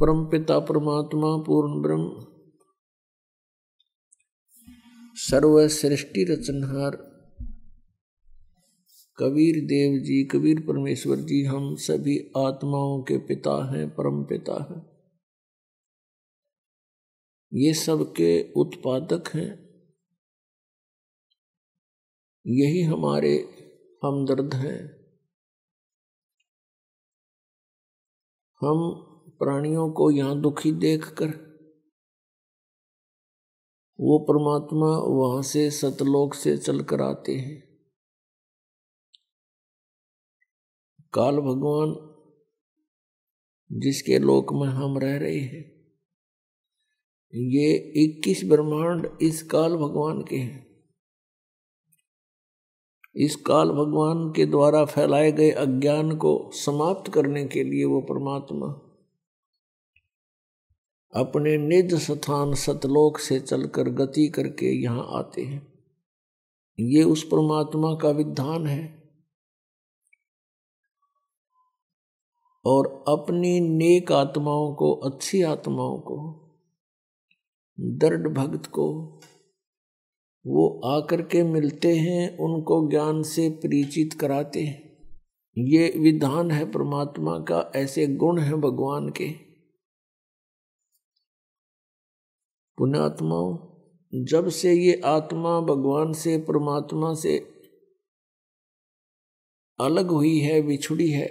परम पिता परमात्मा पूर्ण ब्रह्म सर्व सृष्टि रचनहार कबीर देव जी कबीर परमेश्वर जी हम सभी आत्माओं के पिता हैं परम पिता हैं ये सबके उत्पादक हैं यही हमारे हमदर्द हैं हम प्राणियों को यहां दुखी देखकर वो परमात्मा वहां से सतलोक से चलकर आते हैं काल भगवान जिसके लोक में हम रह रहे हैं ये 21 ब्रह्मांड इस काल भगवान के हैं इस काल भगवान के द्वारा फैलाए गए अज्ञान को समाप्त करने के लिए वो परमात्मा अपने निज स्थान सतलोक से चलकर गति करके यहाँ आते हैं ये उस परमात्मा का विधान है और अपनी नेक आत्माओं को अच्छी आत्माओं को दृढ़ भक्त को वो आकर के मिलते हैं उनको ज्ञान से परिचित कराते हैं ये विधान है परमात्मा का ऐसे गुण हैं भगवान के पुण्यात्माओं जब से ये आत्मा भगवान से परमात्मा से अलग हुई है बिछुड़ी है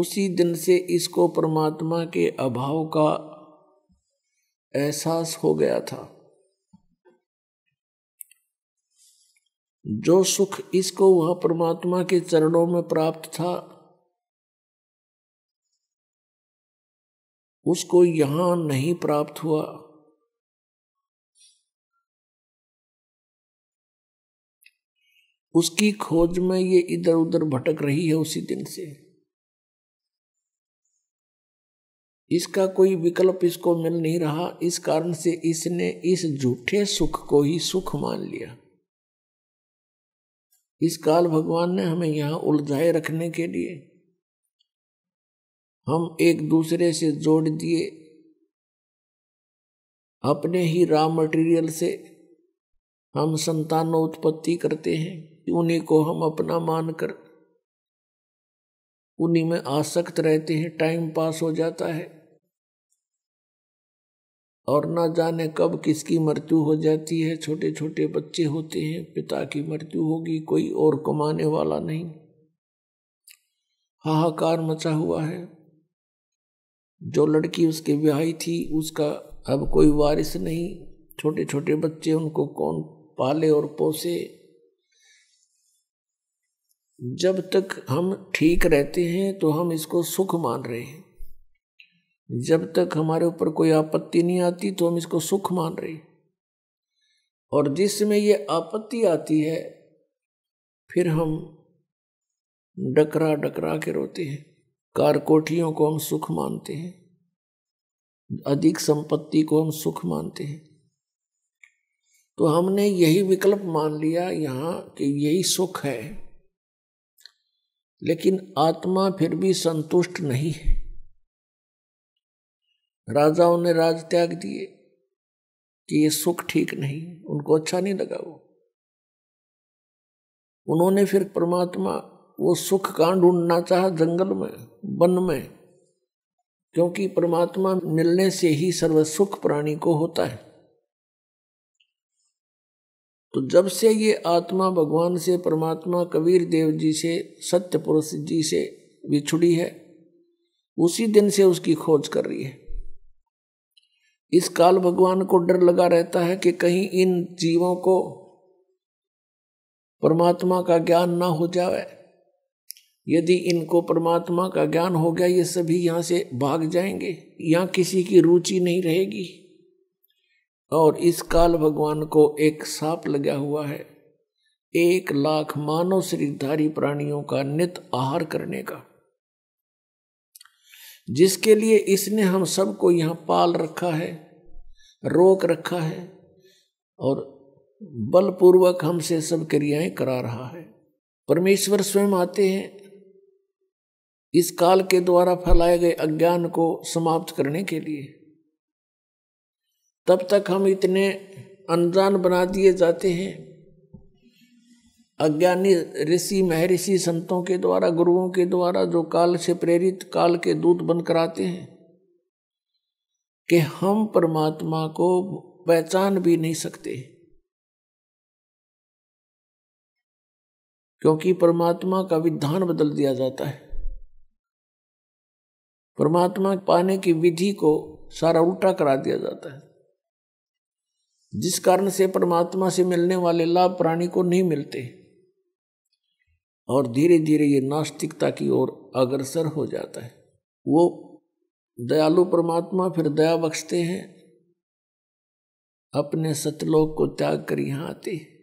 उसी दिन से इसको परमात्मा के अभाव का एहसास हो गया था जो सुख इसको वह परमात्मा के चरणों में प्राप्त था उसको यहां नहीं प्राप्त हुआ उसकी खोज में ये इधर उधर भटक रही है उसी दिन से इसका कोई विकल्प इसको मिल नहीं रहा इस कारण से इसने इस झूठे सुख को ही सुख मान लिया इस काल भगवान ने हमें यहां उलझाए रखने के लिए हम एक दूसरे से जोड़ दिए अपने ही रॉ मटेरियल से हम संतानोत्पत्ति करते हैं उन्हीं को हम अपना मानकर उन्हीं में आसक्त रहते हैं टाइम पास हो जाता है और न जाने कब किसकी मृत्यु हो जाती है छोटे छोटे बच्चे होते हैं पिता की मृत्यु होगी कोई और कमाने वाला नहीं हाहाकार मचा हुआ है जो लड़की उसके ब्याही थी उसका अब कोई वारिस नहीं छोटे छोटे बच्चे उनको कौन पाले और पोसे जब तक हम ठीक रहते हैं तो हम इसको सुख मान रहे हैं जब तक हमारे ऊपर कोई आपत्ति नहीं आती तो हम इसको सुख मान रहे हैं और जिसमें ये आपत्ति आती है फिर हम डकरा डकरा के रोते हैं कारकोठियों को हम सुख मानते हैं अधिक संपत्ति को हम सुख मानते हैं तो हमने यही विकल्प मान लिया यहाँ कि यही सुख है लेकिन आत्मा फिर भी संतुष्ट नहीं है राजाओं ने राज त्याग दिए कि ये सुख ठीक नहीं उनको अच्छा नहीं लगा वो उन्होंने फिर परमात्मा वो सुख कहाँ ढूंढना चाह जंगल में वन में क्योंकि परमात्मा मिलने से ही सर्व सुख प्राणी को होता है तो जब से ये आत्मा भगवान से परमात्मा कबीर देव जी से सत्य पुरुष जी से बिछुड़ी है उसी दिन से उसकी खोज कर रही है इस काल भगवान को डर लगा रहता है कि कहीं इन जीवों को परमात्मा का ज्ञान ना हो जाए यदि इनको परमात्मा का ज्ञान हो गया ये सभी यहाँ से भाग जाएंगे यहाँ किसी की रुचि नहीं रहेगी और इस काल भगवान को एक सांप लगा हुआ है एक लाख मानव शरीरधारी प्राणियों का नित आहार करने का जिसके लिए इसने हम सबको यहाँ पाल रखा है रोक रखा है और बलपूर्वक हमसे सब क्रियाएं करा रहा है परमेश्वर स्वयं आते हैं इस काल के द्वारा फैलाए गए अज्ञान को समाप्त करने के लिए तब तक हम इतने अनजान बना दिए जाते हैं अज्ञानी ऋषि महर्षि संतों के द्वारा गुरुओं के द्वारा जो काल से प्रेरित काल के दूत बनकर आते हैं कि हम परमात्मा को पहचान भी नहीं सकते क्योंकि परमात्मा का विधान बदल दिया जाता है परमात्मा पाने की विधि को सारा उल्टा करा दिया जाता है जिस कारण से परमात्मा से मिलने वाले लाभ प्राणी को नहीं मिलते और धीरे धीरे ये नास्तिकता की ओर अग्रसर हो जाता है वो दयालु परमात्मा फिर दया बख्शते हैं अपने सतलोक को त्याग कर यहाँ आते हैं